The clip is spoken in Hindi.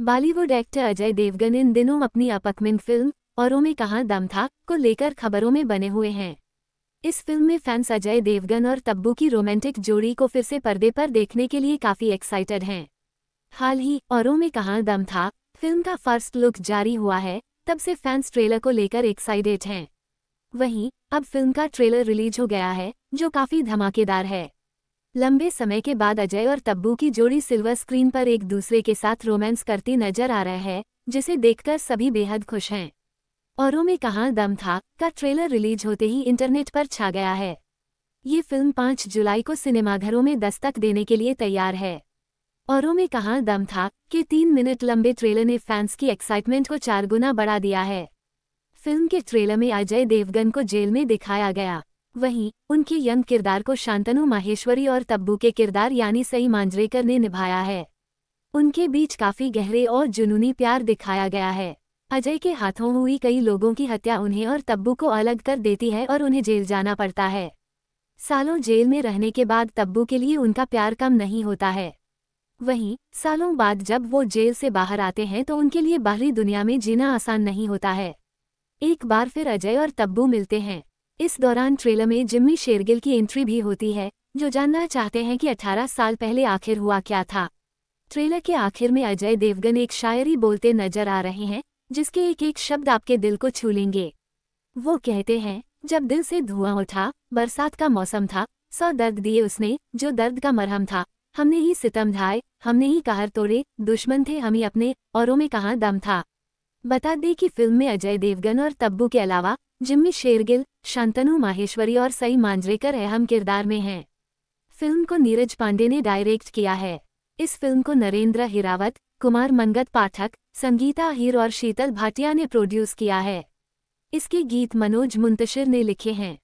बॉलीवुड एक्टर अजय देवगन इन दिनों अपनी अपकमिंग फिल्म औरों में कहाँ दम था को लेकर खबरों में बने हुए हैं इस फिल्म में फैंस अजय देवगन और तब्बू की रोमांटिक जोड़ी को फिर से पर्दे पर देखने के लिए काफ़ी एक्साइटेड हैं हाल ही औरों में कहाँ दम था फिल्म का फर्स्ट लुक जारी हुआ है तब से फैंस ट्रेलर को लेकर एक्साइटेड हैं वहीं अब फिल्म का ट्रेलर रिलीज हो गया है जो काफ़ी धमाकेदार है लंबे समय के बाद अजय और तब्बू की जोड़ी सिल्वर स्क्रीन पर एक दूसरे के साथ रोमांस करती नजर आ रहा है जिसे देखकर सभी बेहद खुश हैं औरों में कहाँ दम था का ट्रेलर रिलीज होते ही इंटरनेट पर छा गया है ये फिल्म पाँच जुलाई को सिनेमाघरों में दस्तक देने के लिए तैयार है औरों में कहाँ दम था कि तीन मिनट लंबे ट्रेलर ने फैंस की एक्साइटमेंट को चार गुना बढ़ा दिया है फिल्म के ट्रेलर में अजय देवगन को जेल में दिखाया गया वहीं उनके यंग किरदार को शांतनु माहेश्वरी और तब्बू के किरदार यानी सई मांजरेकर ने निभाया है उनके बीच काफी गहरे और जुनूनी प्यार दिखाया गया है अजय के हाथों हुई कई लोगों की हत्या उन्हें और तब्बू को अलग कर देती है और उन्हें जेल जाना पड़ता है सालों जेल में रहने के बाद तब्बू के लिए उनका प्यार कम नहीं होता है वहीं सालों बाद जब वो जेल से बाहर आते हैं तो उनके लिए बाहरी दुनिया में जीना आसान नहीं होता है एक बार फिर अजय और तब्बू मिलते हैं इस दौरान ट्रेलर में जिम्मी शेरगिल की एंट्री भी होती है जो जानना चाहते हैं कि 18 साल पहले आखिर हुआ क्या था ट्रेलर के आखिर में अजय देवगन एक शायरी बोलते नजर आ रहे हैं जिसके एक एक शब्द आपके दिल को छू लेंगे वो कहते हैं जब दिल से धुआं उठा बरसात का मौसम था सौ दर्द दिए उसने जो दर्द का मरहम था हमने ही सितम ढाए हमने ही कहर तोड़े दुश्मन थे हम ही अपने औरों में कहाँ दम था बता दें कि फिल्म में अजय देवगन और तब्बू के अलावा जिम्मी शेरगिल शांतनु माहेश्वरी और सई मांजरेकर अहम किरदार में हैं फिल्म को नीरज पांडे ने डायरेक्ट किया है इस फिल्म को नरेंद्र हिरावत कुमार मंगत पाठक संगीता अहिर और शीतल भाटिया ने प्रोड्यूस किया है इसके गीत मनोज मुंतशिर ने लिखे हैं